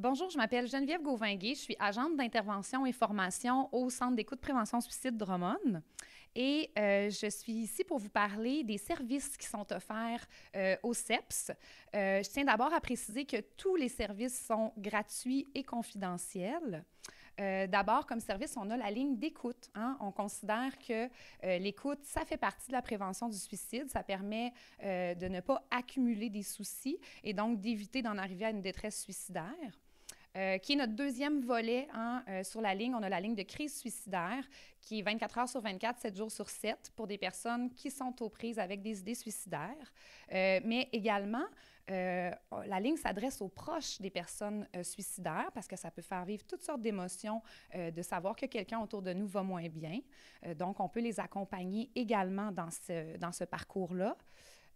Bonjour, je m'appelle Geneviève Gauvinguet, je suis agente d'intervention et formation au Centre d'écoute prévention suicide Drummond. Et euh, je suis ici pour vous parler des services qui sont offerts euh, au CEPS. Euh, je tiens d'abord à préciser que tous les services sont gratuits et confidentiels. D'abord, comme service, on a la ligne d'écoute. Hein. On considère que l'écoute, ça fait partie de la prévention du suicide. Ça permet de ne pas accumuler des soucis et donc d'éviter d'en arriver à une détresse suicidaire. Euh, qui est notre deuxième volet hein, euh, sur la ligne. On a la ligne de crise suicidaire, qui est 24 heures sur 24, 7 jours sur 7, pour des personnes qui sont aux prises avec des idées suicidaires. Euh, mais également, la ligne s'adresse aux proches des personnes suicidaires, parce que ça peut faire vivre toutes sortes d'émotions de savoir que quelqu'un autour de nous va moins bien. donc, on peut les accompagner également dans ce, dans ce parcours-là.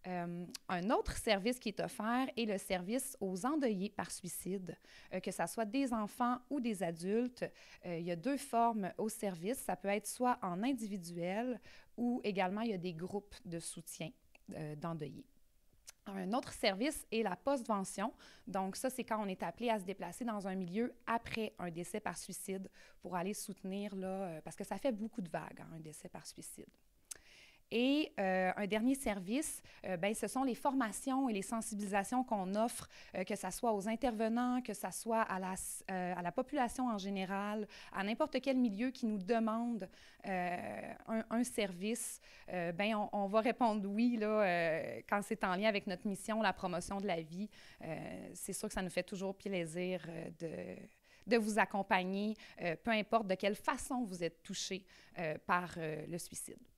Euh, un autre service qui est offert est le service aux endeuillés par suicide, euh, que ce soit des enfants ou des adultes. Euh, il y a deux formes au service. Ça peut être soit en individuel ou également il y a des groupes de soutien d'endeuillés. Un autre service est la postvention. Donc ça, c'est quand on est appelé à se déplacer dans un milieu après un décès par suicide pour aller soutenir, là, parce que ça fait beaucoup de vagues, hein, un décès par suicide. Et euh, un dernier service, euh, ben, ce sont les formations et les sensibilisations qu'on offre, euh, que ce soit aux intervenants, que ce soit à la, à la population en général, à n'importe quel milieu qui nous demande un, service. ben, on, va répondre oui là, quand c'est en lien avec notre mission, la promotion de la vie. c'est sûr que ça nous fait toujours plaisir de de vous accompagner, peu importe de quelle façon vous êtes touché par le suicide.